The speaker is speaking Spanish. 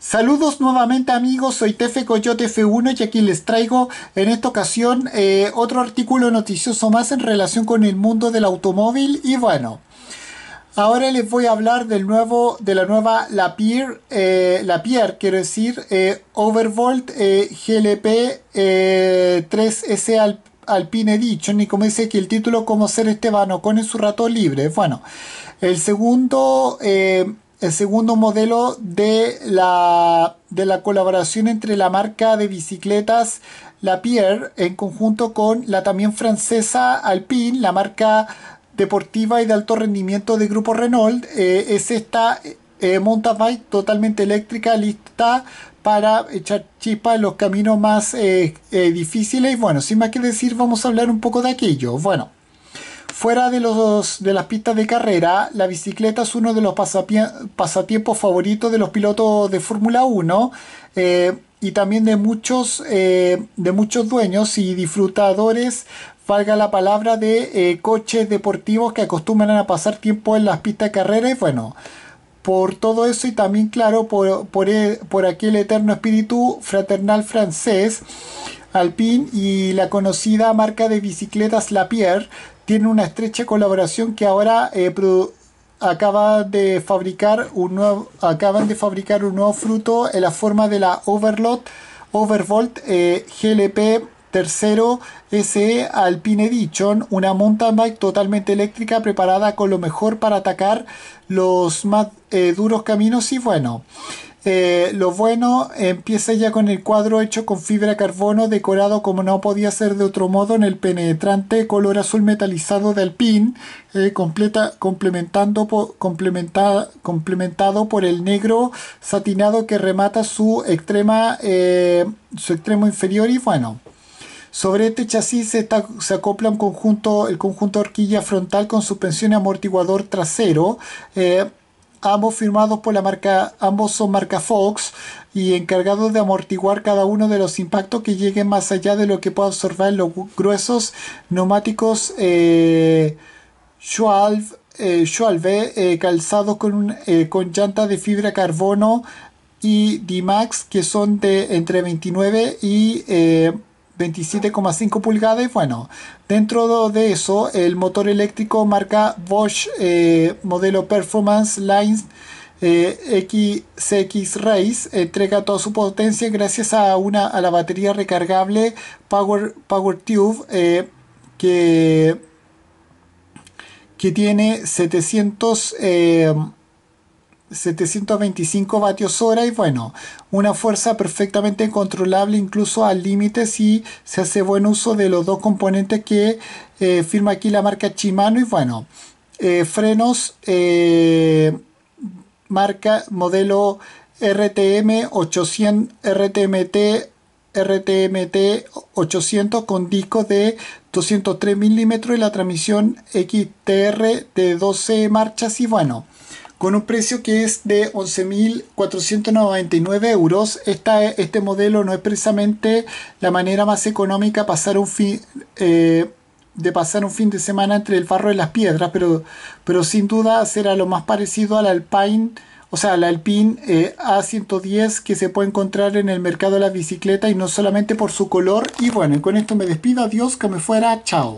Saludos nuevamente amigos, soy Tefe Coyote F1 y aquí les traigo en esta ocasión eh, otro artículo noticioso más en relación con el mundo del automóvil y bueno, ahora les voy a hablar del nuevo, de la nueva Lapierre, eh, Lapierre quiero decir, eh, Overvolt eh, GLP 3S al, Alpine Edition y como dice que el título como ser Esteban con en su rato libre, bueno, el segundo el segundo modelo de la, de la colaboración entre la marca de bicicletas La Pierre en conjunto con la también francesa Alpine, la marca deportiva y de alto rendimiento de Grupo Renault, eh, es esta eh, eh, mountain bike totalmente eléctrica lista para echar chispa en los caminos más difíciles. Y bueno, sin más que decir, vamos a hablar un poco de aquello. Bueno. Fuera de, los, de las pistas de carrera, la bicicleta es uno de los pasatiempos favoritos de los pilotos de Fórmula 1 eh, y también de muchos, eh, de muchos dueños y disfrutadores, valga la palabra, de eh, coches deportivos que acostumbran a pasar tiempo en las pistas de carrera y bueno, por todo eso y también claro por, por, por aquel eterno espíritu fraternal francés Alpine y la conocida marca de bicicletas Lapierre tiene una estrecha colaboración que ahora eh, acaba de fabricar un nuevo, acaban de fabricar un nuevo fruto en la forma de la Overload Overvolt eh, GLP Tercero, ese Alpine Edition, una mountain bike totalmente eléctrica preparada con lo mejor para atacar los más eh, duros caminos y bueno. Eh, lo bueno empieza ya con el cuadro hecho con fibra carbono decorado como no podía ser de otro modo en el penetrante color azul metalizado de Alpine eh, completa, complementando complementado por el negro satinado que remata su extrema su extremo inferior y bueno sobre este chasis se, acopla conjunto, el conjunto horquilla frontal con suspensión y amortiguador trasero. Eh, ambos firmados por la marca, ambos son marca Fox y encargados de amortiguar cada uno de los impactos que lleguen más allá de lo que pueda absorber los gruesos neumáticos eh, eh Schwalbe, eh, calzados con, con llanta de fibra carbono y D-Max que son de entre 29 y 27,5 pulgadas y bueno, dentro de eso el motor eléctrico marca Bosch eh, modelo Performance Lines eh, XCX Race eh, entrega toda su potencia gracias a una a la batería recargable Power, Power Tube eh, que, tiene 700 725 vatios hora y bueno, una fuerza perfectamente controlable incluso al límite si se hace buen uso de los dos componentes que eh, firma aquí la marca Shimano y bueno, eh, frenos eh, marca modelo RTM 800 RTMT RTMT 800 con disco de 203 milímetros y la transmisión XTR de 12 marchas y bueno con un precio que es de 11.499 euros. este modelo no es precisamente la manera más económica eh, de pasar un fin de semana entre el barro y las piedras, pero, pero sin duda será lo más parecido al Alpine. O sea, la Alpine eh, A110 que se puede encontrar en el mercado de las bicicletas y no solamente por su color. Y bueno, con esto me despido. Adiós, que me fuera. Chao.